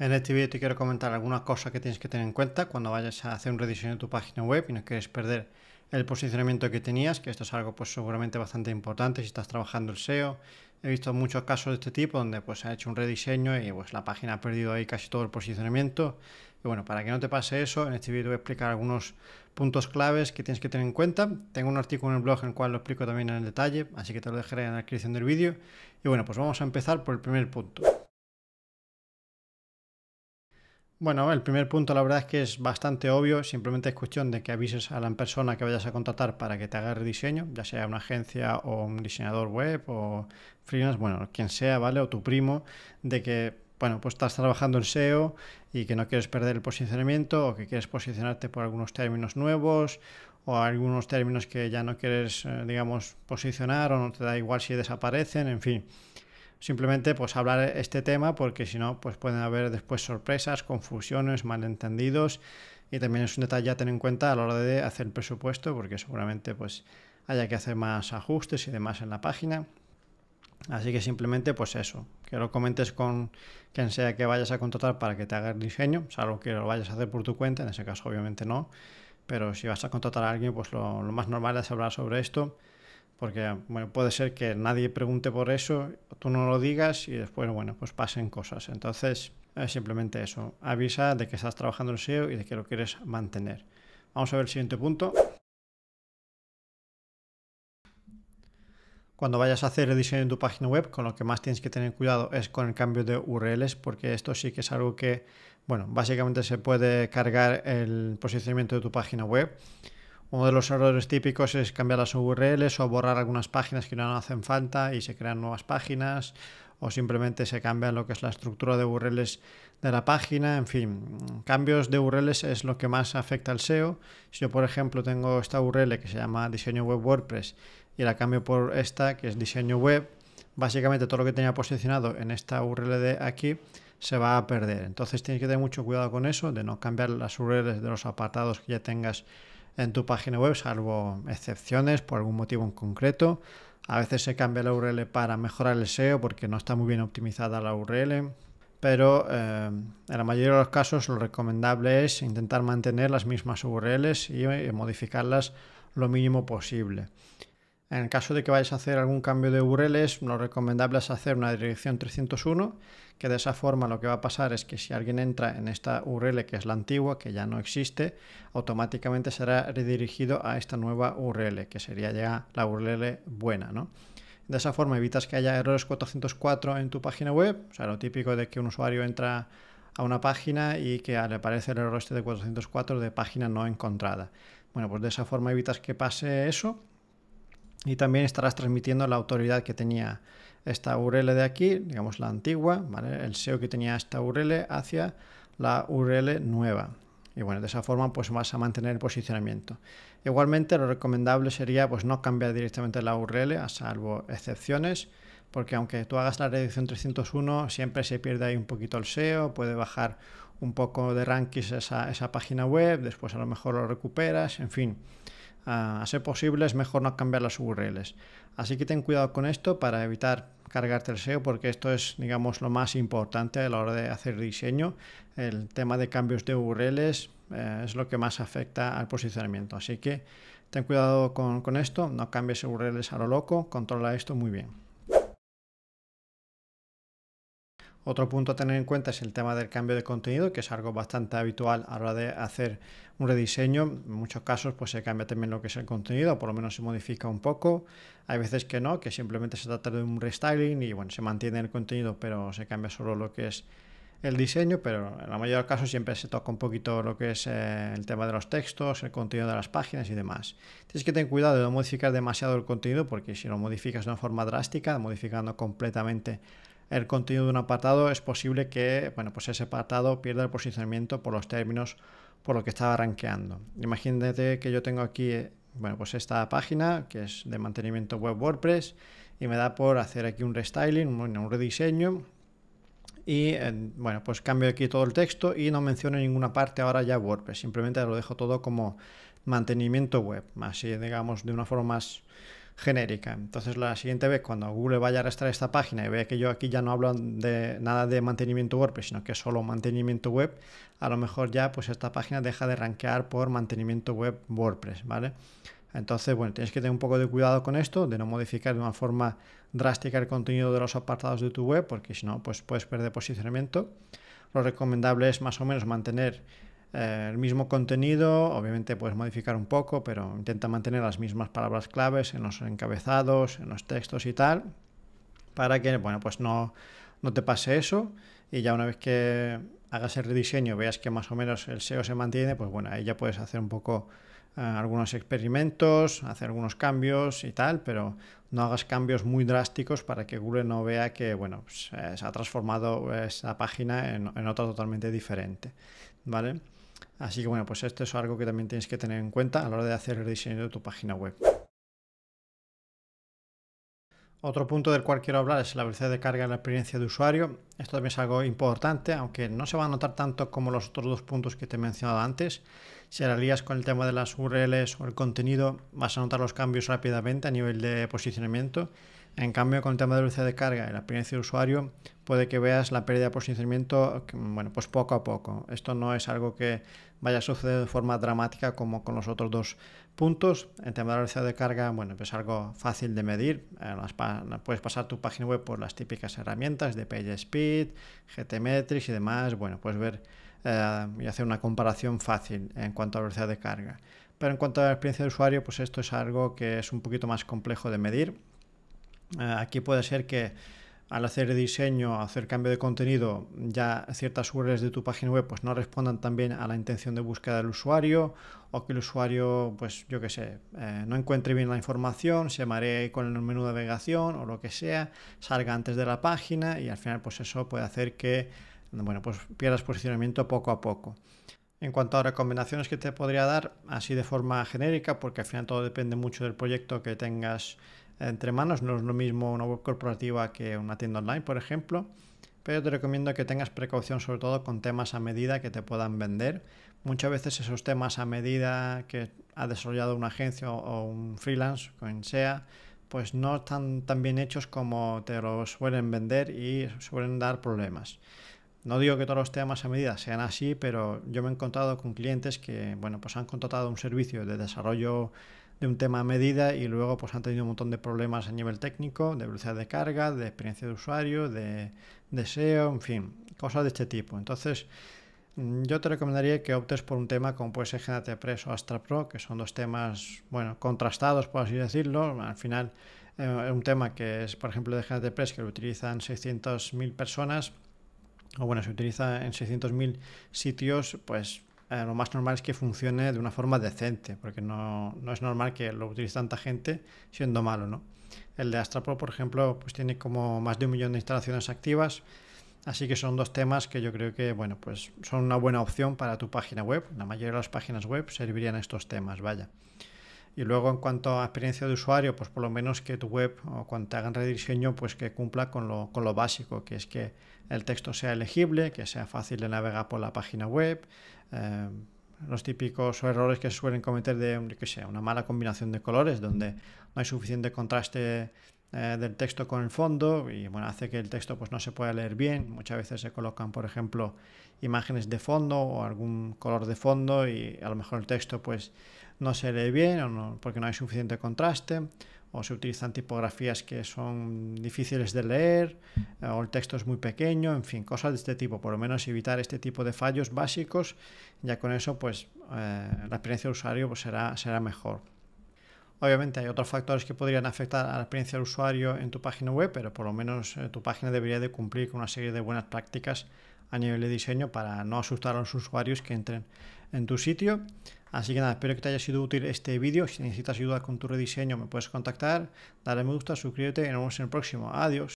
En este vídeo te quiero comentar algunas cosas que tienes que tener en cuenta cuando vayas a hacer un rediseño de tu página web y no quieres perder el posicionamiento que tenías, que esto es algo pues seguramente bastante importante si estás trabajando el SEO. He visto muchos casos de este tipo donde pues se ha hecho un rediseño y pues la página ha perdido ahí casi todo el posicionamiento. Y bueno, para que no te pase eso, en este vídeo voy a explicar algunos puntos claves que tienes que tener en cuenta. Tengo un artículo en el blog en el cual lo explico también en el detalle, así que te lo dejaré en la descripción del vídeo. Y bueno, pues vamos a empezar por el primer punto. Bueno, el primer punto la verdad es que es bastante obvio, simplemente es cuestión de que avises a la persona que vayas a contratar para que te haga el diseño, ya sea una agencia o un diseñador web o freelance, bueno, quien sea, ¿vale? O tu primo, de que, bueno, pues estás trabajando en SEO y que no quieres perder el posicionamiento o que quieres posicionarte por algunos términos nuevos o algunos términos que ya no quieres, eh, digamos, posicionar o no te da igual si desaparecen, en fin simplemente pues hablar este tema porque si no pues pueden haber después sorpresas, confusiones, malentendidos y también es un detalle a tener en cuenta a la hora de hacer el presupuesto porque seguramente pues haya que hacer más ajustes y demás en la página. Así que simplemente pues eso, que lo comentes con quien sea que vayas a contratar para que te haga el diseño, salvo que lo vayas a hacer por tu cuenta, en ese caso obviamente no, pero si vas a contratar a alguien pues lo, lo más normal es hablar sobre esto porque bueno, puede ser que nadie pregunte por eso, tú no lo digas y después, bueno, pues pasen cosas. Entonces, es simplemente eso. Avisa de que estás trabajando en SEO y de que lo quieres mantener. Vamos a ver el siguiente punto. Cuando vayas a hacer el diseño de tu página web, con lo que más tienes que tener cuidado es con el cambio de URLs, porque esto sí que es algo que, bueno, básicamente se puede cargar el posicionamiento de tu página web. Uno de los errores típicos es cambiar las URLs o borrar algunas páginas que no hacen falta y se crean nuevas páginas o simplemente se cambia lo que es la estructura de URLs de la página, en fin, cambios de URLs es lo que más afecta al SEO. Si yo, por ejemplo, tengo esta URL que se llama diseño web WordPress y la cambio por esta que es diseño web, básicamente todo lo que tenía posicionado en esta URL de aquí se va a perder. Entonces tienes que tener mucho cuidado con eso, de no cambiar las URLs de los apartados que ya tengas en tu página web, salvo excepciones por algún motivo en concreto. A veces se cambia la URL para mejorar el SEO porque no está muy bien optimizada la URL, pero eh, en la mayoría de los casos lo recomendable es intentar mantener las mismas URLs y eh, modificarlas lo mínimo posible. En el caso de que vayas a hacer algún cambio de URLs, lo recomendable es hacer una dirección 301, que de esa forma lo que va a pasar es que si alguien entra en esta URL que es la antigua, que ya no existe, automáticamente será redirigido a esta nueva URL, que sería ya la URL buena, ¿no? De esa forma evitas que haya errores 404 en tu página web, o sea, lo típico de que un usuario entra a una página y que le aparece el error este de 404 de página no encontrada. Bueno, pues de esa forma evitas que pase eso y también estarás transmitiendo la autoridad que tenía esta URL de aquí, digamos la antigua, el SEO que tenía esta URL hacia la URL nueva. Y bueno, de esa forma pues vas a mantener el posicionamiento. Igualmente lo recomendable sería pues no cambiar directamente la URL, a salvo excepciones, porque aunque tú hagas la reducción 301, siempre se pierde ahí un poquito el SEO, puede bajar un poco de rankings esa, esa página web, después a lo mejor lo recuperas, en fin a, ser posible es mejor no cambiar las URLs. Así que ten cuidado con esto para evitar cargarte el SEO porque esto es digamos lo más importante a la hora de hacer diseño. El tema de cambios de URLs eh, es lo que más afecta al posicionamiento. Así que ten cuidado con, con esto, no cambies URLs a lo loco, controla esto muy bien. Otro punto a tener en cuenta es el tema del cambio de contenido, que es algo bastante habitual a la hora de hacer un rediseño. En muchos casos pues se cambia también lo que es el contenido, o por lo menos se modifica un poco. Hay veces que no, que simplemente se trata de un restyling y bueno, se mantiene el contenido, pero se cambia solo lo que es el diseño, pero en la mayoría de los casos siempre se toca un poquito lo que es eh, el tema de los textos, el contenido de las páginas y demás. Tienes que tener cuidado de no modificar demasiado el contenido porque si lo modificas de una forma drástica, modificando completamente el contenido de un apartado, es posible que bueno, pues ese apartado pierda el posicionamiento por los términos por lo que estaba rankeando. Imagínate que yo tengo aquí eh, bueno, pues esta página que es de mantenimiento web WordPress y me da por hacer aquí un restyling, un rediseño y eh, bueno, pues cambio aquí todo el texto y no menciono ninguna parte ahora ya WordPress, simplemente lo dejo todo como mantenimiento web, así digamos de una forma más genérica. Entonces la siguiente vez cuando Google vaya a arrastrar esta página y vea que yo aquí ya no hablo de nada de mantenimiento WordPress, sino que solo mantenimiento web, a lo mejor ya pues esta página deja de rankear por mantenimiento web WordPress, ¿vale? Entonces, bueno, tienes que tener un poco de cuidado con esto, de no modificar de una forma drástica el contenido de los apartados de tu web, porque si no, pues puedes perder posicionamiento. Lo recomendable es más o menos mantener eh, el mismo contenido, obviamente puedes modificar un poco, pero intenta mantener las mismas palabras claves en los encabezados, en los textos y tal, para que, bueno, pues no, te pase eso y ya una vez que hagas el rediseño, veas que más o menos el SEO se mantiene, pues bueno, ahí ya puedes hacer un poco eh, algunos experimentos, hacer algunos cambios y tal, pero no hagas cambios muy drásticos para que Google no vea que, bueno, pues, eh, se ha transformado esa página en, en otra totalmente diferente, ¿vale? Así que bueno, pues esto es algo que también tienes que tener en cuenta a la hora de hacer el diseño de tu página web. Otro punto del cual quiero hablar es la velocidad de carga en la experiencia de usuario. Esto también es algo importante, aunque no se va a notar tanto como los otros dos puntos que te he mencionado antes. Si la lías con el tema de las URLs o el contenido, vas a notar los cambios rápidamente a nivel de posicionamiento en cambio, con el tema de velocidad de carga y la experiencia de usuario, puede que veas la pérdida de posicionamiento, bueno, pues poco a poco. Esto no es algo que vaya a suceder de forma dramática como con los otros dos puntos. En tema de velocidad de carga, bueno, es pues algo fácil de medir. Eh, puedes pasar tu página web por las típicas herramientas de PageSpeed, GTmetrix y demás. Bueno, puedes ver eh, y hacer una comparación fácil en cuanto a velocidad de carga. Pero en cuanto a la experiencia de usuario, pues esto es algo que es un poquito más complejo de medir eh, aquí puede ser que al hacer diseño, hacer cambio de contenido, ya ciertas URLs de tu página web pues no respondan también a la intención de búsqueda del usuario o que el usuario, pues yo qué sé, eh, no encuentre bien la información, se maree con el menú de navegación o lo que sea, salga antes de la página y al final pues eso puede hacer que, bueno, pues pierdas posicionamiento poco a poco. En cuanto a recomendaciones que te podría dar, así de forma genérica, porque al final todo depende mucho del proyecto que tengas entre manos. No es lo mismo una web corporativa que una tienda online, por ejemplo. Pero te recomiendo que tengas precaución sobre todo con temas a medida que te puedan vender. Muchas veces esos temas a medida que ha desarrollado una agencia o un freelance, quien sea, pues no están tan bien hechos como te los suelen vender y suelen dar problemas. No digo que todos los temas a medida sean así, pero yo me he encontrado con clientes que, bueno, pues han contratado un servicio de desarrollo de un tema a medida y luego pues han tenido un montón de problemas a nivel técnico, de velocidad de carga, de experiencia de usuario, de deseo, en fin, cosas de este tipo. Entonces, mm, yo te recomendaría que optes por un tema como puede ser GNT Press o Astra Pro, que son dos temas, bueno, contrastados, por así decirlo. Al final, eh, un tema que es, por ejemplo, de GNT Press, que lo utilizan 600.000 personas, o bueno, se utiliza en 600.000 sitios, pues eh, lo más normal es que funcione de una forma decente, porque no, es normal que lo utilice tanta gente siendo malo, ¿no? El de Astrapro, por ejemplo, pues tiene como más de un millón de instalaciones activas, así que son dos temas que yo creo que, bueno, pues son una buena opción para tu página web. La mayoría de las páginas web servirían a estos temas, vaya. Y luego en cuanto a experiencia de usuario, pues por lo menos que tu web o cuando te hagan rediseño, pues que cumpla con lo, con lo básico, que es que el texto sea elegible, que sea fácil de navegar por la página web, eh, los típicos errores que suelen cometer de, que sea, una mala combinación de colores, donde no hay suficiente contraste eh, del texto con el fondo y bueno, hace que el texto pues, no se pueda leer bien. Muchas veces se colocan, por ejemplo, imágenes de fondo o algún color de fondo y a lo mejor el texto pues no se lee bien o porque no hay suficiente contraste, o se utilizan tipografías que son difíciles de leer, eh, o el texto es muy pequeño, en fin, cosas de este tipo. Por lo menos evitar este tipo de fallos básicos, ya con eso pues eh, la experiencia del usuario pues, será, será mejor. Obviamente hay otros factores que podrían afectar a la experiencia del usuario en tu página web, pero por lo menos eh, tu página debería de cumplir con una serie de buenas prácticas a nivel de diseño para no asustar a los usuarios que entren en tu sitio. Así que nada, espero que te haya sido útil este vídeo. Si necesitas ayuda con tu rediseño, me puedes contactar, dale me gusta, suscríbete y nos vemos en el próximo. Adiós.